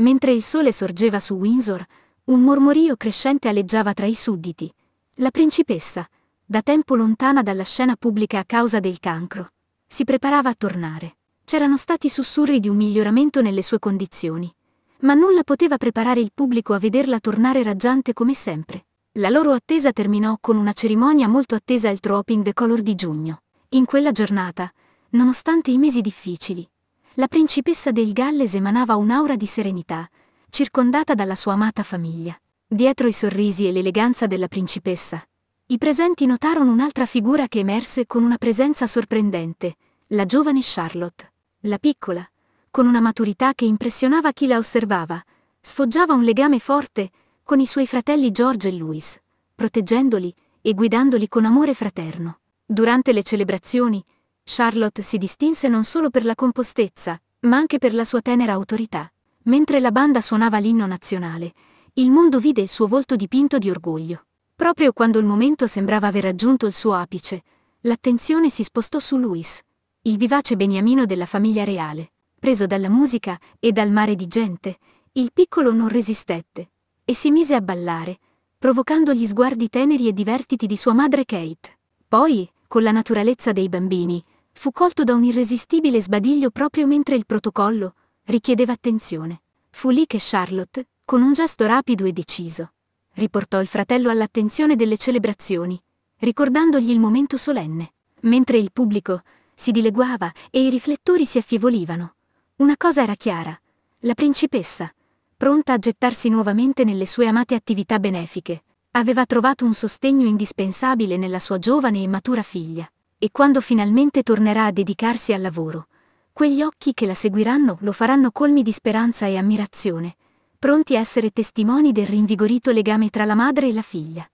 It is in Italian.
Mentre il sole sorgeva su Windsor, un mormorio crescente aleggiava tra i sudditi. La principessa, da tempo lontana dalla scena pubblica a causa del cancro, si preparava a tornare. C'erano stati sussurri di un miglioramento nelle sue condizioni, ma nulla poteva preparare il pubblico a vederla tornare raggiante come sempre. La loro attesa terminò con una cerimonia molto attesa al Troping the Color di giugno. In quella giornata, nonostante i mesi difficili, la principessa del Galles emanava un'aura di serenità, circondata dalla sua amata famiglia. Dietro i sorrisi e l'eleganza della principessa, i presenti notarono un'altra figura che emerse con una presenza sorprendente, la giovane Charlotte. La piccola, con una maturità che impressionava chi la osservava, sfoggiava un legame forte con i suoi fratelli George e Louis, proteggendoli e guidandoli con amore fraterno. Durante le celebrazioni, Charlotte si distinse non solo per la compostezza, ma anche per la sua tenera autorità. Mentre la banda suonava l'inno nazionale, il mondo vide il suo volto dipinto di orgoglio. Proprio quando il momento sembrava aver raggiunto il suo apice, l'attenzione si spostò su Louis, il vivace beniamino della famiglia reale. Preso dalla musica e dal mare di gente, il piccolo non resistette e si mise a ballare, provocando gli sguardi teneri e divertiti di sua madre Kate. Poi, con la naturalezza dei bambini, fu colto da un irresistibile sbadiglio proprio mentre il protocollo richiedeva attenzione. Fu lì che Charlotte, con un gesto rapido e deciso, riportò il fratello all'attenzione delle celebrazioni, ricordandogli il momento solenne. Mentre il pubblico si dileguava e i riflettori si affievolivano, una cosa era chiara, la principessa, pronta a gettarsi nuovamente nelle sue amate attività benefiche, aveva trovato un sostegno indispensabile nella sua giovane e matura figlia e quando finalmente tornerà a dedicarsi al lavoro, quegli occhi che la seguiranno lo faranno colmi di speranza e ammirazione, pronti a essere testimoni del rinvigorito legame tra la madre e la figlia.